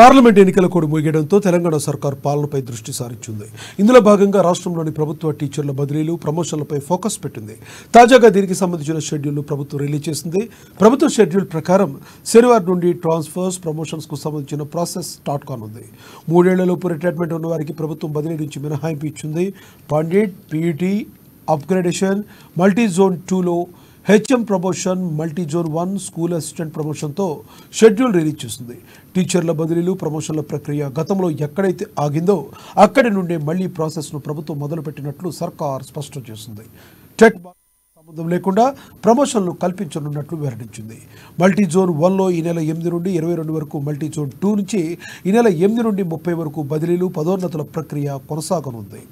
parliament ఎన్నికల కూడా ముగియడంతో తెలంగాణ సర్కార్ పాలనపై దృష్టి సారించింది ఇందులో భాగంగా రాష్ట్రంలోని ప్రభుత్వ టీచర్ల బదిలీలు ప్రమోషన్లపై ఫోకస్ పెట్టింది తాజాగా దీనికి సంబంధించిన షెడ్యూల్ను ప్రభుత్వం రిలీజ్ చేసింది ప్రభుత్వ షెడ్యూల్ ప్రకారం శనివారం నుండి ట్రాన్స్ఫర్స్ ప్రమోషన్స్కు సంబంధించిన ప్రాసెస్ స్టార్ట్ కానుంది మూడేళ్లలోపు రిటైర్మెంట్ ఉన్న వారికి ప్రభుత్వం బదిలీ నుంచి మినహాయింపు ఇచ్చింది pandit PET upgradation multi zone టూలో HM promotion multi zone one school assistant ప్రమోషన్తో షెడ్యూల్ రిలీజ్ చేసింది టీచర్ల బదిలీలు ప్రమోషన్ల ప్రక్రియ గతంలో ఎక్కడైతే ఆగిందో అక్కడి నుండే మళ్లీ ప్రాసెస్ను ప్రభుత్వం మొదలుపెట్టినట్లు సర్కార్ స్పష్టం చేసింది టెట్ సంబంధం లేకుండా ప్రమోషన్లు కల్పించనున్నట్లు వెల్లడించింది మల్టీ జోన్ వన్లో ఈ నెల ఎనిమిది నుండి ఇరవై రెండు వరకు మల్టీ జోన్ టూ నుంచి ఈ నెల ఎనిమిది నుండి ముప్పై వరకు బదిలీలు పదోన్నతుల ప్రక్రియ కొనసాగనుంది